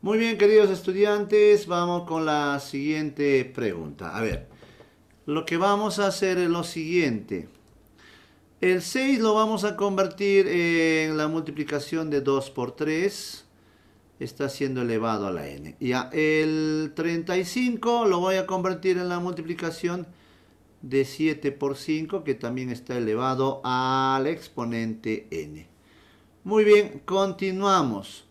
Muy bien, queridos estudiantes, vamos con la siguiente pregunta. A ver, lo que vamos a hacer es lo siguiente. El 6 lo vamos a convertir en la multiplicación de 2 por 3. Está siendo elevado a la n. y el 35 lo voy a convertir en la multiplicación de 7 por 5, que también está elevado al exponente n. Muy bien, continuamos.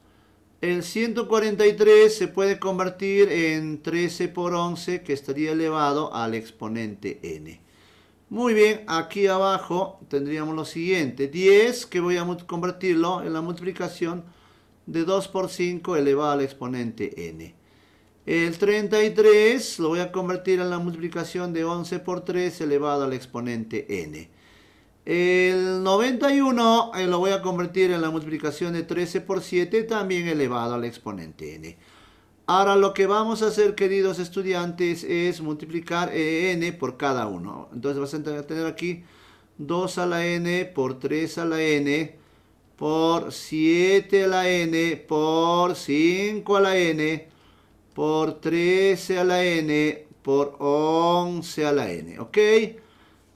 El 143 se puede convertir en 13 por 11 que estaría elevado al exponente n. Muy bien, aquí abajo tendríamos lo siguiente. 10 que voy a convertirlo en la multiplicación de 2 por 5 elevado al exponente n. El 33 lo voy a convertir en la multiplicación de 11 por 3 elevado al exponente n. 91 eh, lo voy a convertir en la multiplicación de 13 por 7 también elevado al exponente n. Ahora lo que vamos a hacer, queridos estudiantes, es multiplicar eh, n por cada uno. Entonces vas a tener aquí 2 a la n por 3 a la n por 7 a la n por 5 a la n por 13 a la n por 11 a la n. ¿Ok?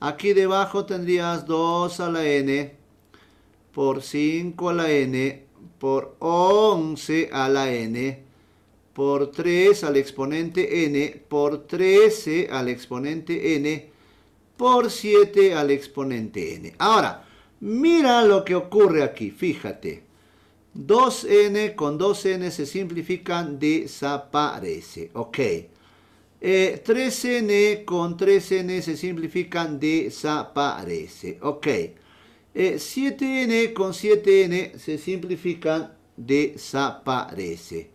Aquí debajo tendrías 2 a la n por 5 a la n por 11 a la n por 3 al exponente n por 13 al exponente n por 7 al exponente n. Ahora, mira lo que ocurre aquí, fíjate. 2n con 2n se simplifican, desaparece. Ok. Eh, 3n con 3n se simplifican, desaparece. Ok. 7n eh, con 7n se simplifican, desaparece.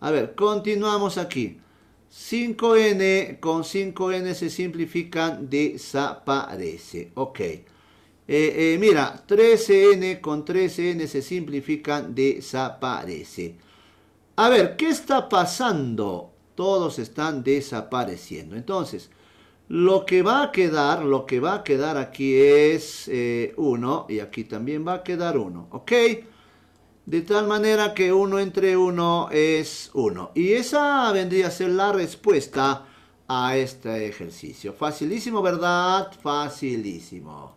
A ver, continuamos aquí. 5n con 5n se simplifican, desaparece. Ok. Eh, eh, mira, 13n con 13n se simplifican, desaparece. A ver, ¿qué está pasando? todos están desapareciendo. Entonces, lo que va a quedar, lo que va a quedar aquí es 1 eh, y aquí también va a quedar 1, ¿ok? De tal manera que 1 entre 1 es 1. Y esa vendría a ser la respuesta a este ejercicio. Facilísimo, ¿verdad? Facilísimo.